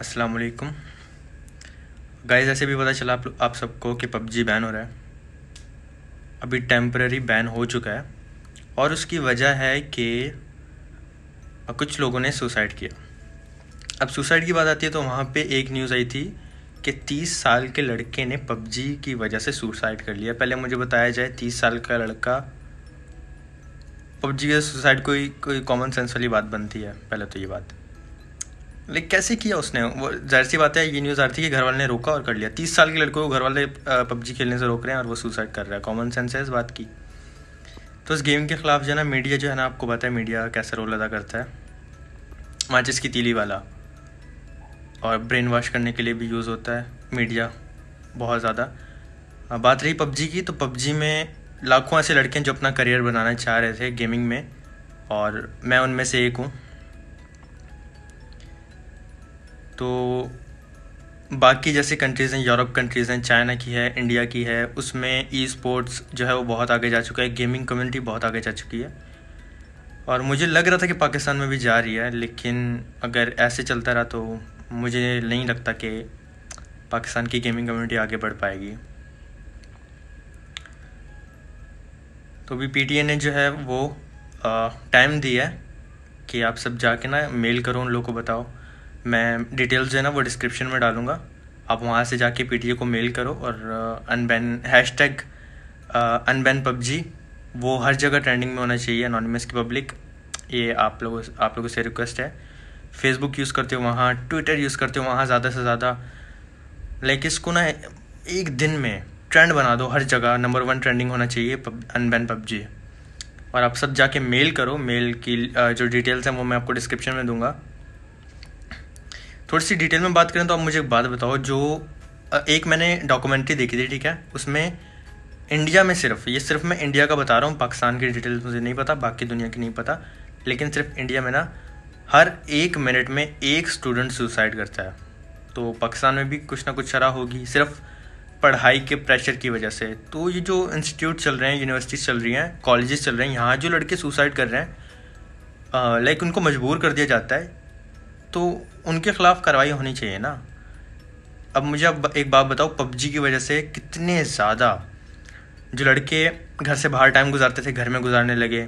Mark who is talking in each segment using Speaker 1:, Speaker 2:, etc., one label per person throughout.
Speaker 1: अस्सलाम वालेकुम गाइस ऐसे भी पता चला आप, आप सबको कि पबजी बैन हो रहा है अभी टेम्प्रेरी बैन हो चुका है और उसकी वजह है कि कुछ लोगों ने सुसाइड किया अब सुसाइड की बात आती है तो वहाँ पे एक न्यूज़ आई थी कि 30 साल के लड़के ने पबजी की वजह से सुसाइड कर लिया पहले मुझे बताया जाए 30 साल का लड़का पबजी के सुसाइड कोई कोई कॉमन सेंस वाली बात बनती है पहले तो ये बात लाइक कैसे किया उसने वो जाहिर सी बात है ये न्यूज़ आ रही थी कि घर वाले ने रोका और कर लिया तीस साल के लड़कों को घर वाले पबजी खेलने से रोक रहे हैं और वो सुसाइड कर रहा है कॉमन सेंस है इस बात की तो इस गेम के ख़िलाफ़ जो है ना मीडिया जो है ना आपको पता है मीडिया कैसा रोल अदा करता है माचिस की तीली वाला और ब्रेन वॉश करने के लिए भी यूज़ होता है मीडिया बहुत ज़्यादा बात रही पबजी की तो पबजी में लाखों ऐसे लड़के हैं जो अपना करियर बनाना चाह रहे थे गेमिंग में और मैं उनमें से एक हूँ तो बाकी जैसे कंट्रीज़ हैं यूरोप कंट्रीज़ हैं चाइना की है इंडिया की है उसमें ई स्पोर्ट्स जो है वो बहुत आगे जा चुका है गेमिंग कम्युनिटी बहुत आगे जा चुकी है और मुझे लग रहा था कि पाकिस्तान में भी जा रही है लेकिन अगर ऐसे चलता रहा तो मुझे नहीं लगता कि पाकिस्तान की गेमिंग कम्युनिटी आगे बढ़ पाएगी तो भी पी ने जो है वो टाइम दिया है कि आप सब जाके ना मेल करो उन लोग को बताओ मैं डिटेल्स जो है ना वो डिस्क्रिप्शन में डालूँगा आप वहाँ से जाके पी को मेल करो और unban hashtag unban PUBG वो हर जगह ट्रेंडिंग में होना चाहिए अनोनीमस की पब्लिक ये आप लोगों आप लोगों से रिक्वेस्ट है फेसबुक यूज़ करते हो वहाँ ट्विटर यूज़ करते हो वहाँ ज़्यादा से ज़्यादा लाइक इसको ना एक दिन में ट्रेंड बना दो हर जगह नंबर वन ट्रेंडिंग होना चाहिए अनबैन पबजी और आप सब जाके मेल करो मेल की uh, जो डिटेल्स हैं वो मैं आपको डिस्क्रिप्शन में दूंगा थोड़ी सी डिटेल में बात करें तो आप मुझे एक बात बताओ जो एक मैंने डॉक्यूमेंट्री देखी थी ठीक है उसमें इंडिया में सिर्फ ये सिर्फ मैं इंडिया का बता रहा हूँ पाकिस्तान की डिटेल्स मुझे नहीं पता बाकी दुनिया की नहीं पता लेकिन सिर्फ इंडिया में ना हर एक मिनट में एक स्टूडेंट सुसाइड करता है तो पाकिस्तान में भी कुछ ना कुछ शराह होगी सिर्फ पढ़ाई के प्रेशर की वजह से तो ये जो इंस्टीट्यूट चल रहे हैं यूनिवर्सिटीज़ चल रही हैं कॉलेजेस चल रहे हैं यहाँ जो लड़के सुसाइड कर रहे हैं लाइक उनको मजबूर कर दिया जाता है तो उनके ख़िलाफ़ कार्रवाई होनी चाहिए ना अब मुझे अब एक बात बताओ पबजी की वजह से कितने ज़्यादा जो लड़के घर से बाहर टाइम गुजारते थे घर में गुजारने लगे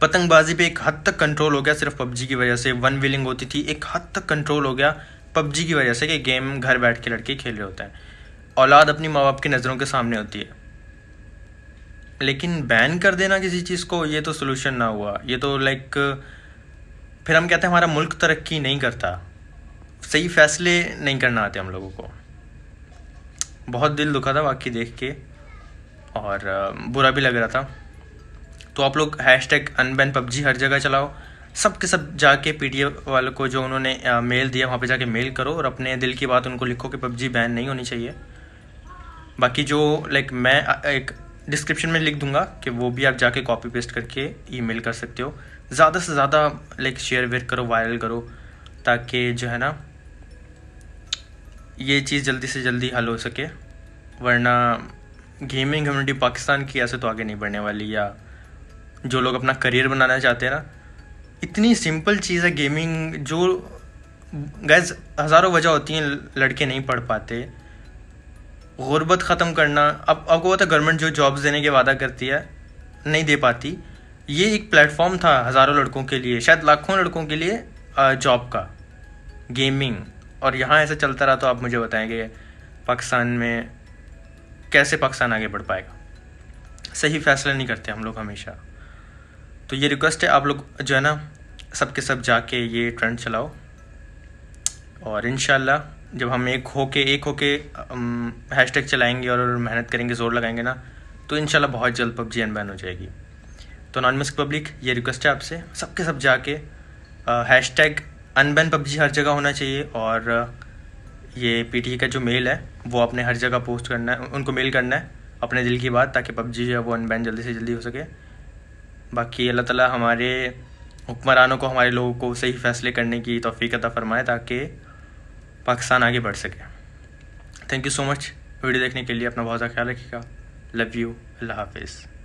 Speaker 1: पतंगबाजी पे एक हद तक कंट्रोल हो गया सिर्फ पबजी की वजह से वन विलिंग होती थी एक हद तक कंट्रोल हो गया पबजी की वजह से कि गेम घर बैठ के लड़के खेल रहे होते हैं औलाद अपनी माँ बाप की नज़रों के सामने होती है लेकिन बैन कर देना किसी चीज़ को ये तो सोल्यूशन ना हुआ ये तो लाइक फिर हम कहते हैं हमारा मुल्क तरक्की नहीं करता सही फैसले नहीं करना आते हम लोगों को बहुत दिल दुखा था वाकई देख के और बुरा भी लग रहा था तो आप लोग हैश टैग अनबैन पबजी हर जगह चलाओ सब के सब जाके पी टी वालों को जो उन्होंने मेल दिया वहाँ पे जाके मेल करो और अपने दिल की बात उनको लिखो कि पबजी बैन नहीं होनी चाहिए बाकी जो लाइक मैं एक डिस्क्रिप्शन में लिख दूंगा कि वो भी आप जाके कॉपी पेस्ट करके ईमेल कर सकते हो ज़्यादा से ज़्यादा लाइक शेयर वेयर करो वायरल करो ताकि जो है ना ये चीज़ जल्दी से जल्दी हल हो सके वरना गेमिंग कम्युनिटी पाकिस्तान की ऐसे तो आगे नहीं बढ़ने वाली या जो लोग अपना करियर बनाना चाहते हैं ना इतनी सिंपल चीज़ है गेमिंग जो गैज हज़ारों वजह होती हैं लड़के नहीं पढ़ पाते गुर्बत ख़त्म करना अब आपको पता गवर्नमेंट जो जॉब्स देने के वादा करती है नहीं दे पाती ये एक प्लेटफॉर्म था हज़ारों लड़कों के लिए शायद लाखों लड़कों के लिए जॉब का गेमिंग और यहाँ ऐसा चलता रहा तो आप मुझे बताएंगे पाकिस्तान में कैसे पाकिस्तान आगे बढ़ पाएगा सही फैसला नहीं करते हम लोग हमेशा तो ये रिक्वेस्ट है आप लोग जो है ना सब के सब जाके ये ट्रेंड चलाओ और इन जब हम एक होके एक होके टैग चलाएंगे और मेहनत करेंगे ज़ोर लगाएंगे ना तो इन बहुत जल्द पबजी अनबैन हो जाएगी तो अनॉनमस पब्लिक ये रिक्वेस्ट है आपसे सबके सब जाके हैश टैग अनबैन पबजी हर जगह होना चाहिए और ये पी का जो मेल है वो आपने हर जगह पोस्ट करना है उनको मेल करना है अपने दिल की बात ताकि पबजी जो है वो अनबैन जल्दी से जल्दी हो सके बाकी अल्लाह ताला हमारे हुक्मरानों को हमारे लोगों को सही फैसले करने की तोफ़ी अदा फरमाए ताकि पाकिस्तान आगे बढ़ सके thank you so much video देखने के लिए अपना बहुत ख्याल रखिएगा लव यू अल्लाह हाफिज़